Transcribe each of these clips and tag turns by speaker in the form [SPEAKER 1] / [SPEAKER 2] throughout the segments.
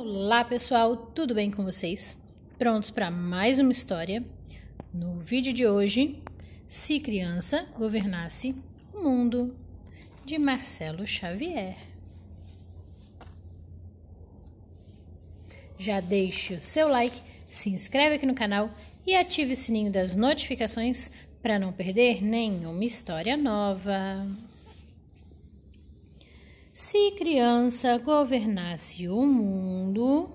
[SPEAKER 1] Olá pessoal, tudo bem com vocês? Prontos para mais uma história? No vídeo de hoje, Se Criança Governasse o Mundo, de Marcelo Xavier. Já deixe o seu like, se inscreve aqui no canal e ative o sininho das notificações para não perder nenhuma história nova. Se criança governasse o mundo,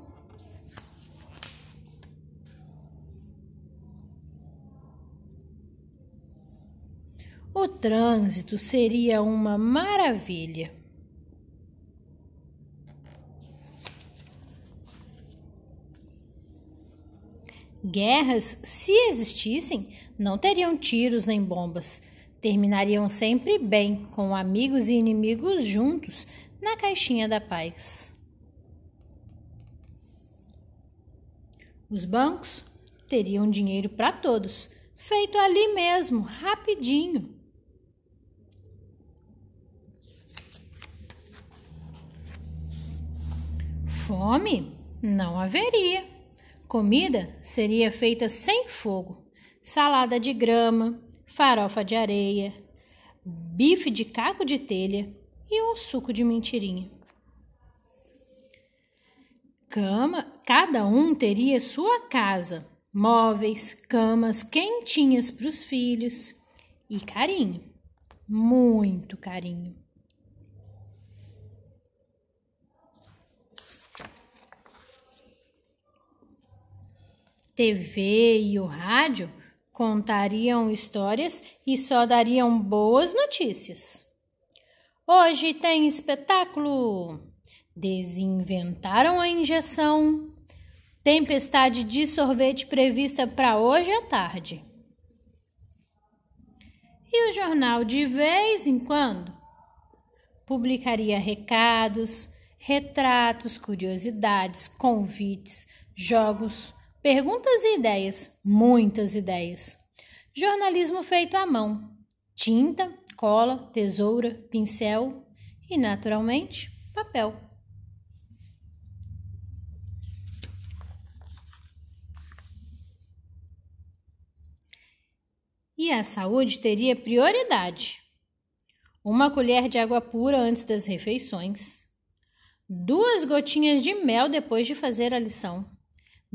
[SPEAKER 1] o trânsito seria uma maravilha. Guerras, se existissem, não teriam tiros nem bombas terminariam sempre bem, com amigos e inimigos juntos na caixinha da paz. Os bancos teriam dinheiro para todos, feito ali mesmo, rapidinho. Fome não haveria. Comida seria feita sem fogo, salada de grama, farofa de areia, bife de caco de telha e um suco de mentirinha. Cama, cada um teria sua casa, móveis, camas quentinhas para os filhos e carinho, muito carinho. TV e o rádio contariam histórias e só dariam boas notícias. Hoje tem espetáculo! Desinventaram a injeção. Tempestade de sorvete prevista para hoje à tarde. E o jornal, de vez em quando, publicaria recados, retratos, curiosidades, convites, jogos Perguntas e ideias, muitas ideias. Jornalismo feito à mão: tinta, cola, tesoura, pincel e, naturalmente, papel. E a saúde teria prioridade. Uma colher de água pura antes das refeições. Duas gotinhas de mel depois de fazer a lição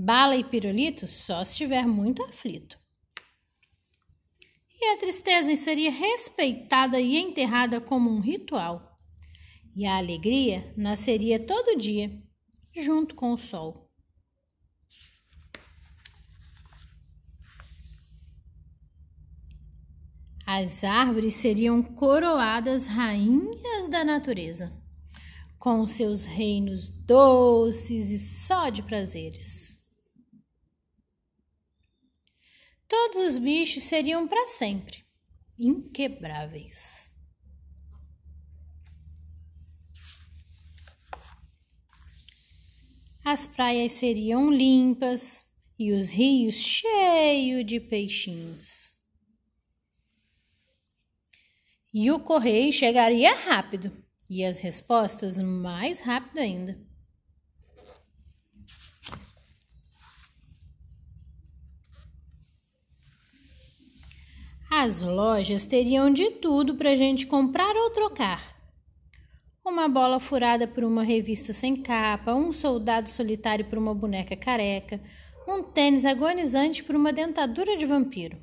[SPEAKER 1] Bala e pirulito só se estiver muito aflito. E a tristeza seria respeitada e enterrada como um ritual. E a alegria nasceria todo dia, junto com o sol. As árvores seriam coroadas rainhas da natureza, com seus reinos doces e só de prazeres. Todos os bichos seriam para sempre inquebráveis. As praias seriam limpas e os rios cheios de peixinhos. E o correio chegaria rápido e as respostas mais rápido ainda. As lojas teriam de tudo para a gente comprar ou trocar. Uma bola furada por uma revista sem capa, um soldado solitário por uma boneca careca, um tênis agonizante por uma dentadura de vampiro.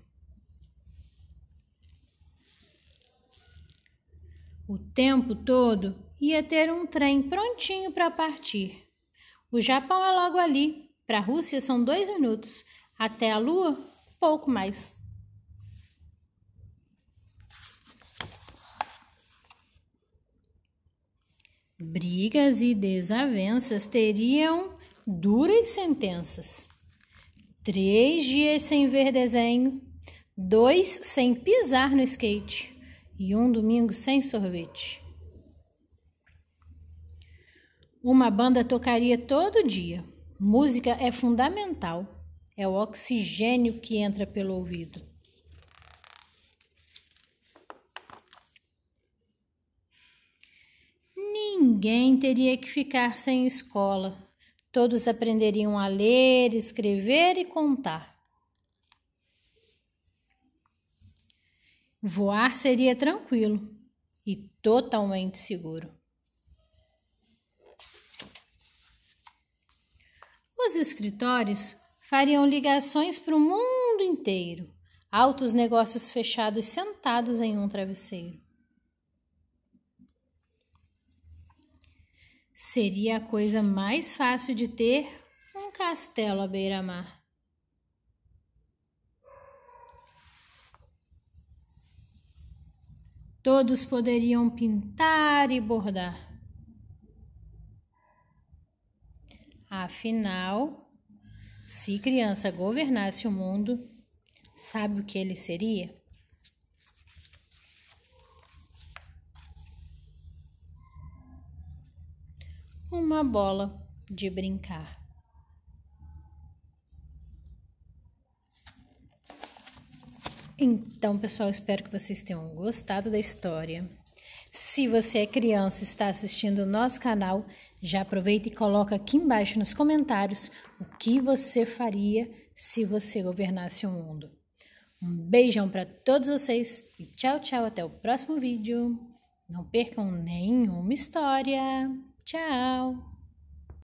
[SPEAKER 1] O tempo todo ia ter um trem prontinho para partir. O Japão é logo ali, para a Rússia são dois minutos, até a Lua, pouco mais. Brigas e desavenças teriam duras sentenças. Três dias sem ver desenho, dois sem pisar no skate e um domingo sem sorvete. Uma banda tocaria todo dia. Música é fundamental, é o oxigênio que entra pelo ouvido. ninguém teria que ficar sem escola. Todos aprenderiam a ler, escrever e contar. Voar seria tranquilo e totalmente seguro. Os escritórios fariam ligações para o mundo inteiro, altos negócios fechados sentados em um travesseiro. Seria a coisa mais fácil de ter um castelo à beira-mar. Todos poderiam pintar e bordar. Afinal, se criança governasse o mundo, sabe o que ele seria? uma bola de brincar. Então, pessoal, espero que vocês tenham gostado da história. Se você é criança e está assistindo o nosso canal, já aproveita e coloca aqui embaixo nos comentários o que você faria se você governasse o mundo. Um beijão para todos vocês e tchau, tchau, até o próximo vídeo. Não percam nenhuma história! Tchau!